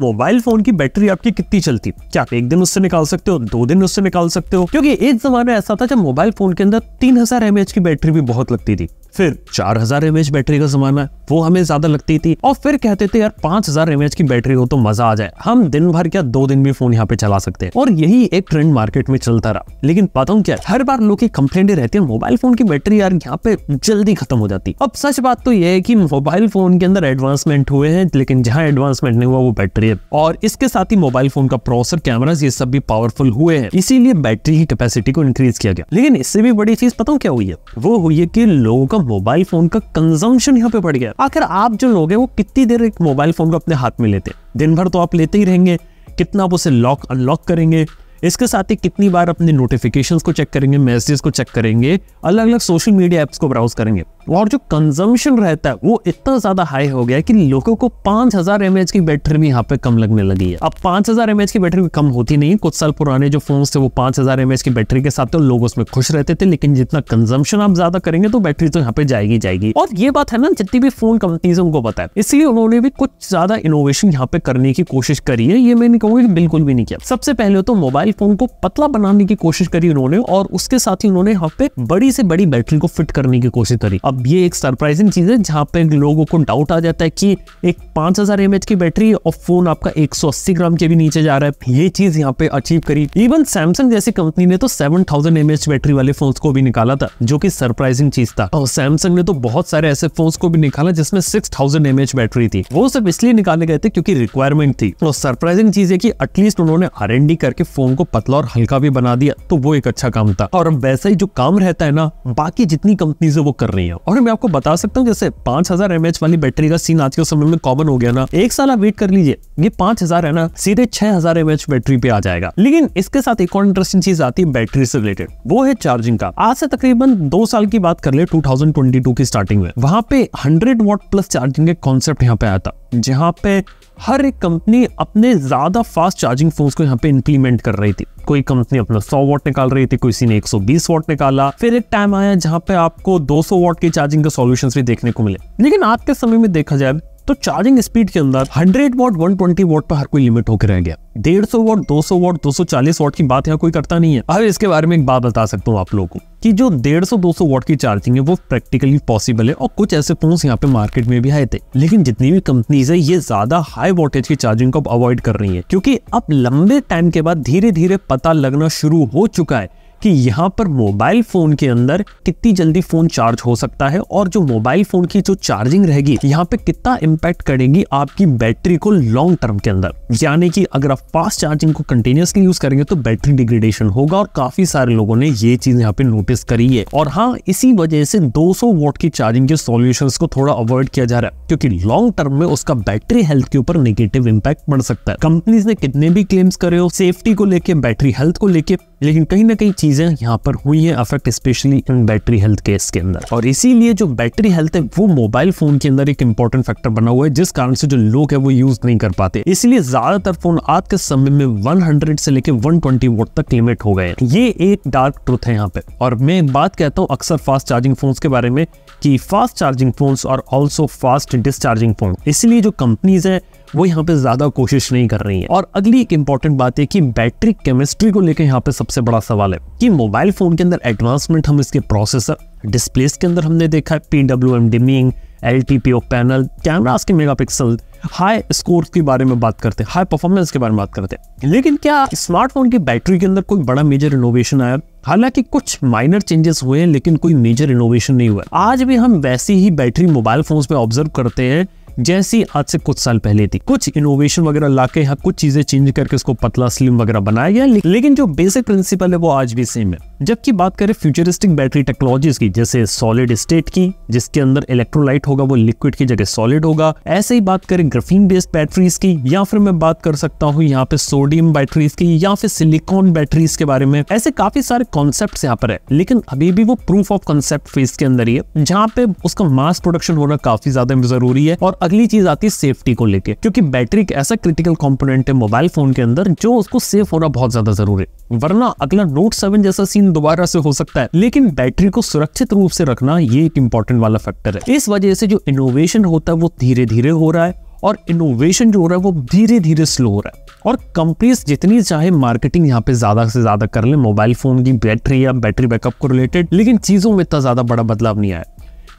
mobile phone की battery आपकी कितनी चलती क्या आप एक दिन उससे निकाल सकते हो दो दिन उससे निकाल सकते हो क्योंकि एक जमाना ऐसा था जब मोबाइल फोन के अंदर तीन हजार एमएच की बैटरी भी बहुत लगती थी फिर चार हजार एमएच बैटरी का जमाना है वो हमें ज्यादा लगती थी और फिर कहते थे यार पांच हजार एमएच की बैटरी हो तो मजा आ जाए हम दिन भर क्या दो दिन भी फोन यहाँ पे चला सकते हैं और यही एक ट्रेंड मार्केट में चलता रहा लेकिन हूँ क्या हर बार लोग की कंप्लेंट रहती है मोबाइल फोन की बैटरी यार यहाँ पे जल्दी खत्म हो जाती अब सच बात तो यह है की मोबाइल फोन के अंदर एडवांसमेंट हुए हैं लेकिन जहाँ एडवांसमेंट नहीं हुआ वो बैटरी है और इसके साथ ही मोबाइल फोन का प्रोसेसर कैमरा ये सब भी पावरफुल हुए हैं इसीलिए बैटरी की कैपेसिटी को इंक्रीज किया गया लेकिन इससे भी बड़ी चीज पता हूँ क्या हुई है वो हुई है की लोगों का मोबाइल फोन का कंजम्पन यहाँ पे बढ़ गया आखिर आप जो लोग है वो कितनी देर एक मोबाइल फोन को अपने हाथ में लेते हैं दिन भर तो आप लेते ही रहेंगे कितना आप उसे लॉक अनलॉक करेंगे इसके साथ ही कितनी बार अपने नोटिफिकेशंस को चेक करेंगे मैसेजेस को चेक करेंगे अलग अलग सोशल मीडिया ऐप्स को ब्राउज करेंगे और जो कंजम्पशन रहता है वो इतना ज्यादा हाई हो गया कि लोगों को पांच हजार एमएच की बैटरी भी यहाँ पे कम लगने लगी है अब पांच हजार की बैटरी कम होती नहीं कुछ साल पुराने जो फोन थे वो पांच हजार की बैटरी के साथ तो लोग उसमें खुश रहते थे लेकिन जितना कंजम्पशन आप ज्यादा करेंगे तो बैटरी तो यहाँ पे जाएगी जाएगी और ये बात है ना जितनी भी फोन कंपनीज उनको पता इसलिए उन्होंने भी कुछ ज्यादा इनोवेशन यहाँ पे करने की कोशिश करी है ये मैं कहूंगी बिल्कुल भी नहीं किया सबसे पहले तो मोबाइल टेलीफोन तो को पतला बनाने की कोशिश करी उन्होंने और उसके साथ ही उन्होंने यहाँ पे बड़ी से बड़ी बैटरी को फिट करने की कोशिश करी अब ये एक सरप्राइजिंग चीज है जहाँ पे लोगों को डाउट आ जाता है कि एक पांच हजार की बैटरी और फोन आपका एक ग्राम के भी नीचे जा रहा है ये चीज यहाँ पे अचीव करी इवन सैमसंग जैसी कंपनी ने तो सेवन थाउजेंड बैटरी वाले फोन को भी निकाला था जो की सरप्राइजिंग चीज था और सैमसंग ने तो बहुत सारे ऐसे फोन को भी निकाला जिसमें सिक्स थाउजेंड बैटरी थी वो सब इसलिए निकाले गए थे क्योंकि रिक्वायरमेंट थी और सरप्राइजिंग चीज है कि एटलीस्ट उन्होंने आर करके फोन को पतला और हल्का भी बना दिया तो वो एक अच्छा काम था और वैसा ही जो काम रहता है ना बाकी जितनी कंपनी से वो कर रही है और मैं आपको बता सकता हूँ जैसे पांच हजार वाली बैटरी का सीन आज के समय में कॉमन हो गया ना एक साल आप वेट कर लीजिए ये पांच है ना सीधे छह हजार बैटरी पे आ जाएगा लेकिन इसके साथ एक और इंटरेस्टिंग चीज आती है बैटरी से रिलेटेड वो है चार्जिंग का आज से तकरीबन दो साल की बात कर ले 2022 की स्टार्टिंग में वहां पे 100 वॉट प्लस चार्जिंग के कॉन्सेप्ट यहाँ पे आया था जहाँ पे हर एक कंपनी अपने ज़्यादा फास्ट चार्जिंग फोन्स को यहाँ पे इंप्लीमेंट कर रही थी कोई कंपनी अपना 100 वॉट निकाल रही थी किसी ने 120 वॉट निकाला फिर एक टाइम आया जहाँ पे आपको 200 वॉट की चार्जिंग के सॉल्यूशंस भी देखने को मिले लेकिन आज के समय में देखा जाए तो चार्जिंग स्पीड के अंदर 100 वॉट 120 वॉट पर हर कोई लिमिट होकर रह गया 150 वॉट 200 वॉट चालीस वॉट की बात यहाँ कोई करता नहीं है अब इसके बारे में एक बात बता सकता हूँ आप लोगों को कि जो 150 सौ वॉट की चार्जिंग है वो प्रैक्टिकली पॉसिबल है और कुछ ऐसे फोन यहाँ पे मार्केट में भी आए थे लेकिन जितनी भी कंपनीज है ये ज्यादा हाई वोल्टेज की चार्जिंग को अवॉइड कर रही है क्योंकि अब लंबे टाइम के बाद धीरे धीरे पता लगना शुरू हो चुका है कि यहाँ पर मोबाइल फ़ोन के अंदर कितनी जल्दी फ़ोन चार्ज हो सकता है और जो मोबाइल फ़ोन की जो चार्जिंग रहेगी यहाँ पे कितना इम्पैक्ट करेगी आपकी बैटरी को लॉन्ग टर्म के अंदर यानी कि अगर आप फास्ट चार्जिंग को कंटिन्यूसली यूज करेंगे तो बैटरी डिग्रेडेशन होगा और काफ़ी सारे लोगों ने ये चीज़ यहाँ पे नोटिस करी है और हाँ इसी वजह से 200 वोट की चार्जिंग के सोल्यूशन को थोड़ा अवॉइड किया जा रहा है क्योंकि लॉन्ग टर्म में उसका बैटरी हेल्थ के ऊपर नेगेटिव इम्पैक्ट पड़ सकता है कंपनीज ने कितने भी क्लेम्स करे हो सेफ्टी को लेकर बैटरी हेल्थ को लेकर लेकिन कहीं ना कहीं चीज़ें यहाँ पर हुई है affect specially in battery health case के अंदर और इसीलिए जो बैटरी हेल्थ है वो मोबाइल फोन के अंदर एक इंपॉर्टेंट फैक्टर बना हुआ है जिस कारण से जो लोग है वो यूज नहीं कर पाते इसलिए ज्यादातर फोन आज के समय में 100 से लेकर 120 वोट तक लिमिट हो गए ये एक डार्क ट्रुथ है यहाँ पे और मैं बात कहता हूँ अक्सर फास्ट चार्जिंग फोन के बारे में की फास्ट चार्जिंग फोन और ऑल्सो फास्ट डिस्चार्जिंग फोन इसलिए जो कंपनीज है वो यहाँ पे ज़्यादा कोशिश नहीं कर रही है और अगली एक इंपॉर्टेंट बात है कि बैटरी केमिस्ट्री को लेकर यहाँ पे सबसे बड़ा सवाल है कि मोबाइल फ़ोन के अंदर एडवांसमेंट हम इसके प्रोसेसर डिस्प्लेस के अंदर हमने देखा है PW M dimming L T P O panel cameras के मेगा पिक्सल हाई स्कोर के बारे में बात करते हैं हाई परफॉर्मेंस के बारे में बात करते हैं लेकिन क्या स्मार्टफोन की बैटरी के अंदर कोई बड़ा मेजर इनोवेशन आया हालांकि कुछ माइनर चेंजेस हुए हैं लेकिन कोई मेजर इनोवेशन नहीं हुआ आज भी हम वैसी ही बैटरी मोबाइल फोन पे ऑब्जर्व करते हैं जैसी आज से कुछ साल पहले थी कुछ इनोवेशन वगैरह ला के यहाँ कुछ चीजें चेंज करके उसको पतला स्लिम वगैरह बनाया गया लेकिन जो बेसिक प्रिंसिपल है वो आज भी सेम है जबकि बात करें फ्यूचरिस्टिक बैटरी टेक्नोलॉजीज की जैसे सॉलिड स्टेट की जिसके अंदर इलेक्ट्रोलाइट होगा वो लिक्विड की जगह सॉलिड होगा ऐसे ही बात करें ग्रफीन बेस्ड बैटरीज की या फिर मैं बात कर सकता हूँ यहाँ पे सोडियम बैटरीज की या फिर सिलिकॉन बैटरीज के बारे में ऐसे काफी सारे कॉन्सेप्ट यहाँ पर है लेकिन अभी भी वो प्रूफ ऑफ कॉन्सेप्ट फेज के अंदर ही है जहाँ पे उसका मास प्रोडक्शन होना काफी ज्यादा जरूरी है और अगली चीज आती है सेफ्टी को लेकर क्योंकि बैटरी एक ऐसा क्रिटिकल कॉम्पोनेंट है मोबाइल फोन के अंदर जो उसको सेफ होना बहुत ज्यादा जरूरी है वरना अगला नोट सेवन जैसा सीन दिन दोबारा से हो सकता है लेकिन बैटरी को सुरक्षित रूप से रखना ये एक इम्पोर्टेंट वाला फैक्टर है इस वजह से जो इनोवेशन होता है वो धीरे धीरे हो रहा है और इनोवेशन जो हो रहा है वो धीरे धीरे स्लो हो रहा है और कंपनीज जितनी चाहे मार्केटिंग यहाँ पे ज्यादा से ज्यादा कर ले मोबाइल फोन की बैटरी या बैटरी बैकअप को रिलेटेड लेकिन चीजों में इतना ज्यादा बड़ा बदलाव नहीं आया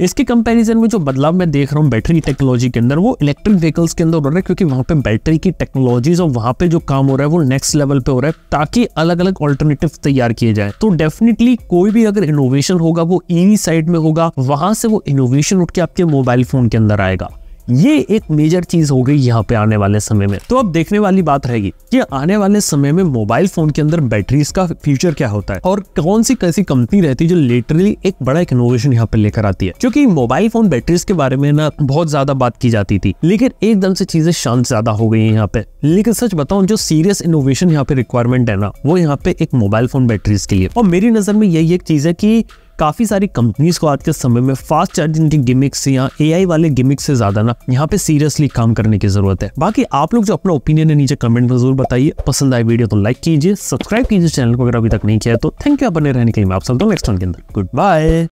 इसके कंपैरिजन में जो बदलाव मैं देख रहा हूँ बैटरी टेक्नोलॉजी के अंदर वो इलेक्ट्रिक व्हीकल्स के अंदर हो रहा है क्योंकि वहाँ पे बैटरी की टेक्नोलॉजीज और वहाँ पे जो काम हो रहा है वो नेक्स्ट लेवल पे हो रहा है ताकि अलग अलग ऑल्टरनेटिव तैयार किए जाए तो डेफिनेटली कोई भी अगर इनोवेशन होगा वो ईवी e साइड में होगा वहां से वो इनोवेशन उठ के आपके मोबाइल फोन के अंदर आएगा ये एक मेजर चीज हो गई यहाँ पे आने वाले समय में तो अब देखने वाली बात रहेगी कि आने वाले समय में मोबाइल फोन के अंदर बैटरीज का फ्यूचर क्या होता है और कौन सी कैसी कंपनी रहती है जो लेटरली एक बड़ा एक इनोवेशन यहाँ पे लेकर आती है क्योंकि मोबाइल फोन बैटरीज के बारे में ना बहुत ज्यादा बात की जाती थी लेकिन एकदम से चीजें शांत ज्यादा हो गई है यहाँ पे लेकिन सच बताऊ जो सीरियस इनोवेशन यहाँ पे रिक्वायरमेंट है ना वो यहाँ पे एक मोबाइल फोन बैटरीज के लिए और मेरी नजर में यही एक चीज है की काफ़ी सारी कंपनीज को आज के समय में फास्ट चार्जिंग के गिमिक्स या ए वाले गिमिक्स से ज़्यादा ना यहाँ पे सीरियसली काम करने की ज़रूरत है बाकी आप लोग जो अपना ओपिनियन है नीचे कमेंट में जरूर बताइए पसंद आए वीडियो तो लाइक कीजिए सब्सक्राइब कीजिए चैनल को अगर अभी तक नहीं किया तो थैंक यू बने रहने के लिए मैं आप सब नेक्स्ट वन के अंदर गुड बाय